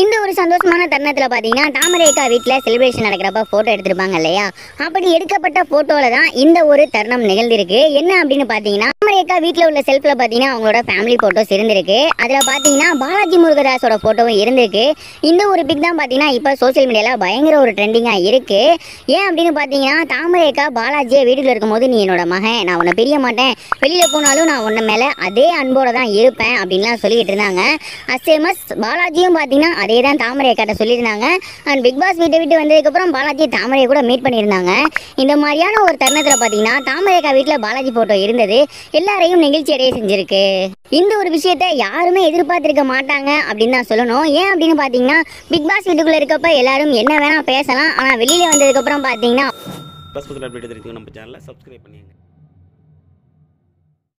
இந்த ஒரு சந்தோஷமான தருணத்தில் பார்த்தீங்கன்னா தாமரேக்கா வீட்டில் செலிப்ரேஷன் நடக்கிறப்ப ஃபோட்டோ எடுத்திருப்பாங்க இல்லையா அப்படி எடுக்கப்பட்ட ஃபோட்டோவில் தான் இந்த ஒரு தருணம் நிகழ்ந்திருக்கு என்ன அப்படின்னு பார்த்தீங்கன்னா குமரியக்கா வீட்டில் உள்ள செல்ஃபில் பார்த்தீங்கன்னா அவங்களோட ஃபேமிலி ஃபோட்டோஸ் இருந்திருக்கு அதில் பார்த்தீங்கன்னா பாலாஜி முருகதாஸோட ஃபோட்டோவும் இருந்திருக்கு இந்த ஒரு பிக் தான் பார்த்தீங்கன்னா இப்போ சோசியல் மீடியாவில் பயங்கர ஒரு ட்ரெண்டிங்காக இருக்குது ஏன் அப்படின்னு பார்த்தீங்கன்னா தாமரேக்கா பாலாஜியை வீட்டில் இருக்கும்போது நீ என்னோட மகன் நான் உன்னை பிரிய மாட்டேன் வெளியில் போனாலும் நான் உன்ன மேலே அதே அன்போடு தான் இருப்பேன் அப்படின்லாம் சொல்லிக்கிட்டு இருந்தாங்க அசேமஸ் பாலாஜியும் பார்த்தீங்கன்னா அதே தான் தாமரையக்காட்ட சொல்லியிருந்தாங்க அண்ட் பிக் பாஸ் வீட்டை விட்டு வந்ததுக்கப்புறம் பாலாஜி தாமரையை கூட மீட் பண்ணியிருந்தாங்க இந்த மாதிரியான ஒரு தருணத்தில் பார்த்தீங்கன்னா தாமரேக்கா வீட்டில் பாலாஜி ஃபோட்டோ இருந்தது எல்லாரையும் நெகிழ்ச்சி அடைய செஞ்சிருக்கு இந்த ஒரு விஷயத்த யாருமே எதிர்பார்த்திருக்க மாட்டாங்க அப்படின்னு தான் சொல்லணும் ஏன் அப்படின்னு பார்த்தீங்கன்னா பிக் பாஸ் வீட்டுக்குள்ளே இருக்கப்ப எல்லாரும் என்ன வேணால் பேசலாம் ஆனால் வெளியில் வந்ததுக்கப்புறம் பார்த்தீங்கன்னா நம்ம சப்ஸ்கிரைப் பண்ணிடுங்க